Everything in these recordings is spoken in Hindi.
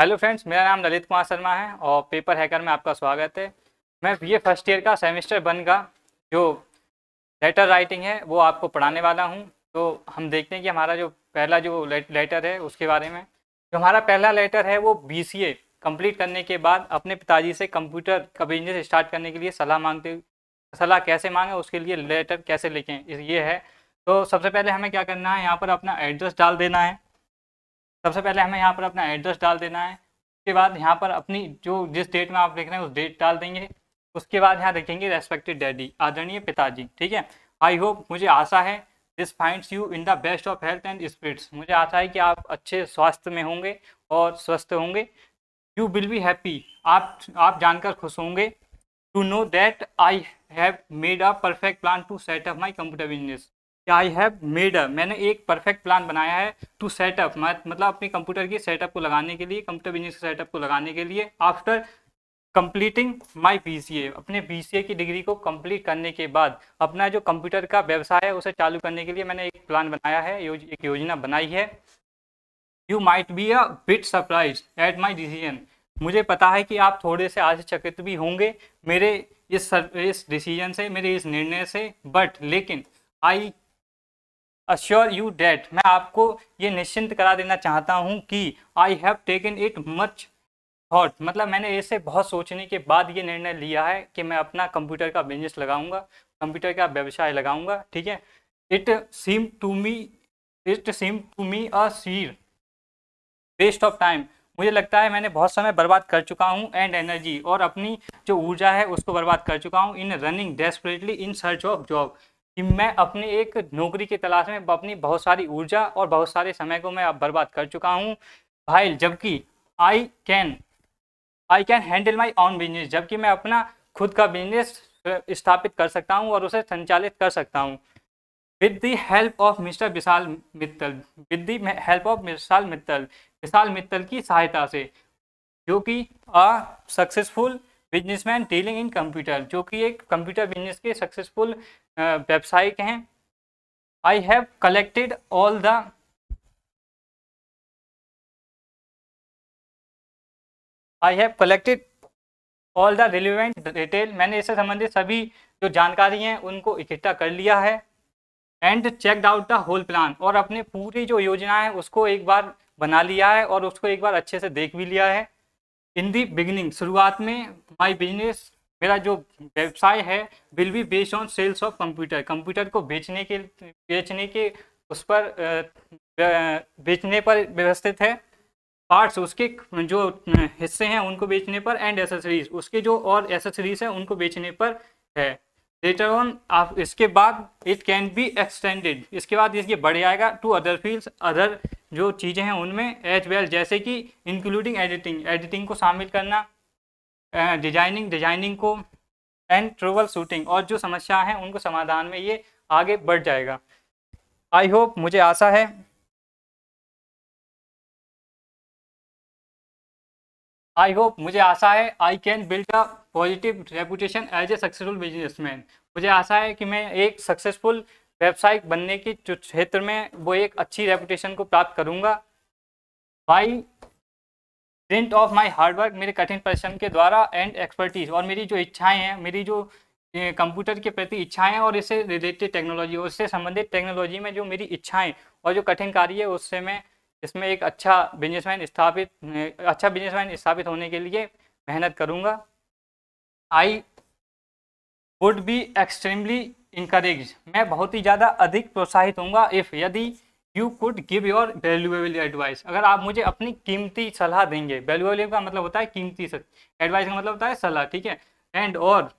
हेलो फ्रेंड्स मेरा नाम ललित कुमार शर्मा है और पेपर हैकर में आपका स्वागत है मैं ये फर्स्ट ईयर का सेमेस्टर वन का जो लेटर राइटिंग है वो आपको पढ़ाने वाला हूँ तो हम देखते हैं कि हमारा जो पहला जो लेटर है उसके बारे में जो हमारा पहला लेटर है वो बी सी कम्प्लीट करने के बाद अपने पिताजी से कंप्यूटर का बिजनेस स्टार्ट करने के लिए सलाह मांगते सलाह कैसे मांगे उसके लिए लेटर कैसे लिखें ये है तो सबसे पहले हमें क्या करना है यहाँ पर अपना एड्रेस डाल देना है सबसे पहले हमें यहाँ पर अपना एड्रेस डाल देना है उसके बाद यहाँ पर अपनी जो जिस डेट में आप देख रहे हैं उस डेट डाल देंगे उसके बाद यहाँ देखेंगे रेस्पेक्टेड डैडी आदरणीय पिताजी ठीक है आई होप मुझे आशा है this finds you in the best of health and spirits मुझे आशा है कि आप अच्छे स्वास्थ्य में होंगे और स्वस्थ होंगे यू विल बी हैप्पी आप आप जानकर खुश होंगे to know that I have made a perfect plan to set up my computer business I have made a मैंने एक परफेक्ट प्लान बनाया है टू सेटअप मतलब अपने कंप्यूटर की सेटअप को लगाने के लिए कंप्यूटर बिजनेस सेटअप को लगाने के लिए आफ्टर कंप्लीटिंग माय बीसीए अपने बीसीए की डिग्री को कंप्लीट करने के बाद अपना जो कंप्यूटर का व्यवसाय है उसे चालू करने के लिए मैंने एक प्लान बनाया है योज, एक योजना बनाई है you might be a bit surprise at my decision मुझे पता है कि आप थोड़े से आश्चर्यचकित भी होंगे मेरे इस सर, इस डिसीजन से मेरे इस निर्णय से बट लेकिन आई अश्योर यू डेट मैं आपको ये निश्चिंत करा देना चाहता हूँ कि I have taken it much thought मतलब मैंने ऐसे बहुत सोचने के बाद ये निर्णय लिया है कि मैं अपना कंप्यूटर का बिजनेस लगाऊंगा कंप्यूटर का व्यवसाय लगाऊंगा ठीक है it seem to me it seem to me a sheer waste of time मुझे लगता है मैंने बहुत समय बर्बाद कर चुका हूँ एंड एनर्जी और अपनी जो ऊर्जा है उसको बर्बाद कर चुका हूँ in running desperately in search of job कि मैं अपने एक नौकरी की तलाश में अपनी बहुत सारी ऊर्जा और बहुत सारे समय को मैं बर्बाद कर चुका हूँ भाई जबकि I can I can handle my own business जबकि मैं अपना खुद का बिजनेस स्थापित कर सकता हूँ और उसे संचालित कर सकता हूँ with the help of mister Vishal Mittal with the help of Vishal Mittal Vishal Mittal की सहायता से जो कि a successful businessman dealing in computer जो कि एक कंप्यूटर बिजनेस के सक्सेसफुल व्यावसायिक हैं I have collected all the I have collected all the relevant detail मैंने इससे संबंधित सभी जो जानकारी हैं उनको इकट्ठा कर लिया है and checked out the whole plan और अपने पूरी जो योजना है उसको एक बार बना लिया है और उसको एक बार अच्छे से देख भी लिया है इन दी बिगिनिंग शुरुआत में माई बिजनेस मेरा जो व्यवसाय है will be based on sales of computer computer को बेचने के बेचने के उस पर बेचने पर व्यवस्थित है पार्ट्स उसके जो हिस्से हैं उनको बेचने पर एंड एसेसरीज उसके जो और एसेसरीज हैं उनको बेचने पर है लेटर ऑन आप इसके बाद इट कैन बी एक्सटेंडेड इसके बाद इसके बढ़ जाएगा टू अदर फील्ड्स अदर जो चीज़ें हैं उनमें एज वेल जैसे कि इंक्लूडिंग एडिटिंग एडिटिंग को शामिल करना डिजाइनिंग डिजाइनिंग को एंड ट्रूवल शूटिंग और जो समस्या है उनको समाधान में ये आगे बढ़ जाएगा आई होप मुझे आशा है आई होप मुझे आशा है I can build a positive reputation as a successful businessman मुझे आशा है कि मैं एक सक्सेसफुल व्यावसायिक बनने के क्षेत्र में वो एक अच्छी रेपुटेशन को प्राप्त करूंगा by dint of my hard work मेरे कठिन परिश्रम के द्वारा एंड एक्सपर्टीज और मेरी जो इच्छाएं हैं मेरी जो कंप्यूटर के प्रति इच्छाएं और इससे रिलेटेड टेक्नोलॉजी उससे संबंधित टेक्नोलॉजी में जो मेरी इच्छाएं और जो कठिन कार्य है उससे मैं इसमें एक अच्छा बिजनेसमैन स्थापित अच्छा बिजनेसमैन स्थापित होने के लिए मेहनत करूँगा I would be extremely encourage मैं बहुत ही ज़्यादा अधिक प्रोत्साहित हूँ इफ़ यदि you could give your valuable advice अगर आप मुझे अपनी कीमती सलाह देंगे वैल्यूएबल का मतलब होता है कीमती एडवाइस का मतलब होता है सलाह ठीक है एंड और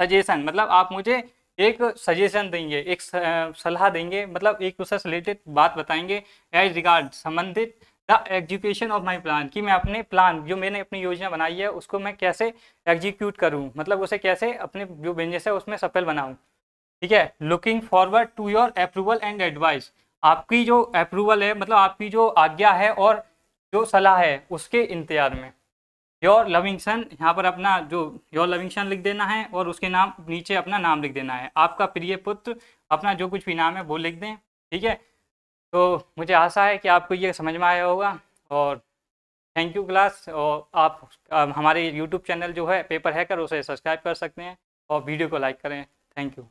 सजेशन मतलब आप मुझे एक सजेशन देंगे एक सलाह देंगे मतलब एक दूसरे से रिलेटेड बात बताएंगे एज रिगार्ड संबंधित the execution of my plan कि मैं अपने प्लान जो मैंने अपनी योजना बनाई है उसको मैं कैसे एग्जीक्यूट करूँ मतलब उसे कैसे अपने जो बिजनेस है उसमें सफल बनाऊँ ठीक है looking forward to your approval and advice आपकी जो अप्रूवल है मतलब आपकी जो आज्ञा है और जो सलाह है उसके इंतजार में योर लविंग सन यहाँ पर अपना जो योर लविंग सन लिख देना है और उसके नाम नीचे अपना नाम लिख देना है आपका प्रिय पुत्र अपना जो कुछ भी नाम है वो लिख दें ठीक है तो मुझे आशा है कि आपको ये समझ में आया होगा और थैंक यू क्लास और आप हमारे यूट्यूब चैनल जो है पेपर हैकर उसे सब्सक्राइब कर सकते हैं और वीडियो को लाइक करें थैंक यू